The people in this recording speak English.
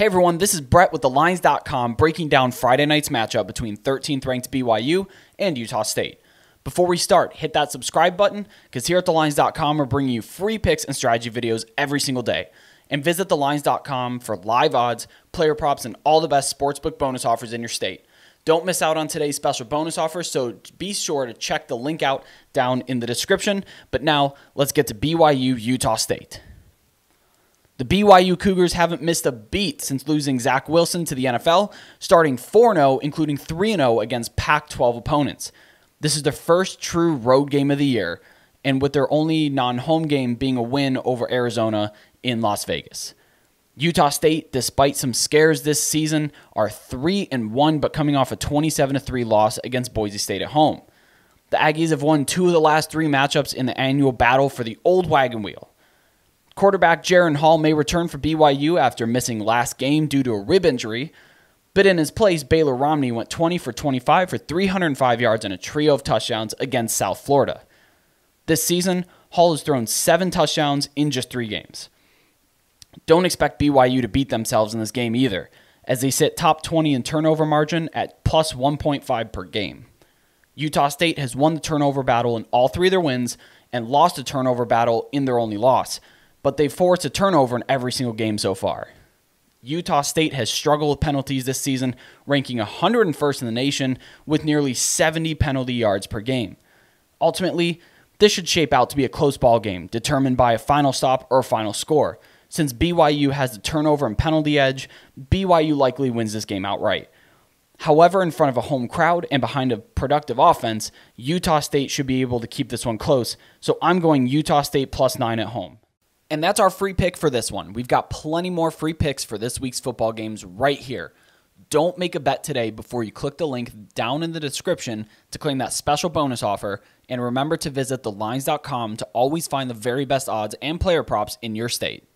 Hey everyone, this is Brett with thelines.com breaking down Friday night's matchup between 13th ranked BYU and Utah State. Before we start, hit that subscribe button because here at thelines.com we're bringing you free picks and strategy videos every single day. And visit thelines.com for live odds, player props, and all the best sportsbook bonus offers in your state. Don't miss out on today's special bonus offer, so be sure to check the link out down in the description. But now, let's get to BYU Utah State. The BYU Cougars haven't missed a beat since losing Zach Wilson to the NFL, starting 4 0, including 3 0 against Pac 12 opponents. This is their first true road game of the year, and with their only non home game being a win over Arizona in Las Vegas. Utah State, despite some scares this season, are 3 1 but coming off a 27 3 loss against Boise State at home. The Aggies have won two of the last three matchups in the annual battle for the old wagon wheel. Quarterback Jaron Hall may return for BYU after missing last game due to a rib injury, but in his place, Baylor Romney went 20 for 25 for 305 yards and a trio of touchdowns against South Florida. This season, Hall has thrown seven touchdowns in just three games. Don't expect BYU to beat themselves in this game either, as they sit top 20 in turnover margin at plus 1.5 per game. Utah State has won the turnover battle in all three of their wins and lost a turnover battle in their only loss but they've forced a turnover in every single game so far. Utah State has struggled with penalties this season, ranking 101st in the nation with nearly 70 penalty yards per game. Ultimately, this should shape out to be a close ball game determined by a final stop or final score. Since BYU has the turnover and penalty edge, BYU likely wins this game outright. However, in front of a home crowd and behind a productive offense, Utah State should be able to keep this one close, so I'm going Utah State plus 9 at home. And that's our free pick for this one. We've got plenty more free picks for this week's football games right here. Don't make a bet today before you click the link down in the description to claim that special bonus offer. And remember to visit thelines.com to always find the very best odds and player props in your state.